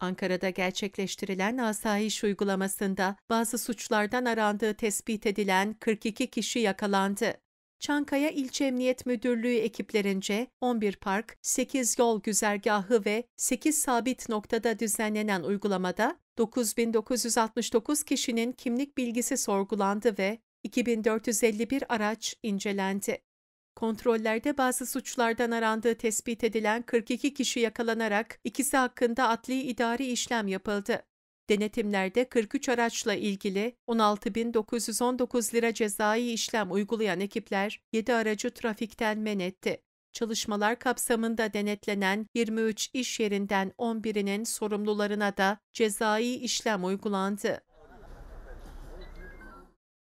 Ankara'da gerçekleştirilen asayiş uygulamasında bazı suçlardan arandığı tespit edilen 42 kişi yakalandı. Çankaya İlçe Emniyet Müdürlüğü ekiplerince 11 park, 8 yol güzergahı ve 8 sabit noktada düzenlenen uygulamada 9969 kişinin kimlik bilgisi sorgulandı ve 2451 araç incelendi. Kontrollerde bazı suçlardan arandığı tespit edilen 42 kişi yakalanarak ikisi hakkında adli idari işlem yapıldı. Denetimlerde 43 araçla ilgili 16.919 lira cezai işlem uygulayan ekipler 7 aracı trafikten men etti. Çalışmalar kapsamında denetlenen 23 iş yerinden 11'inin sorumlularına da cezai işlem uygulandı.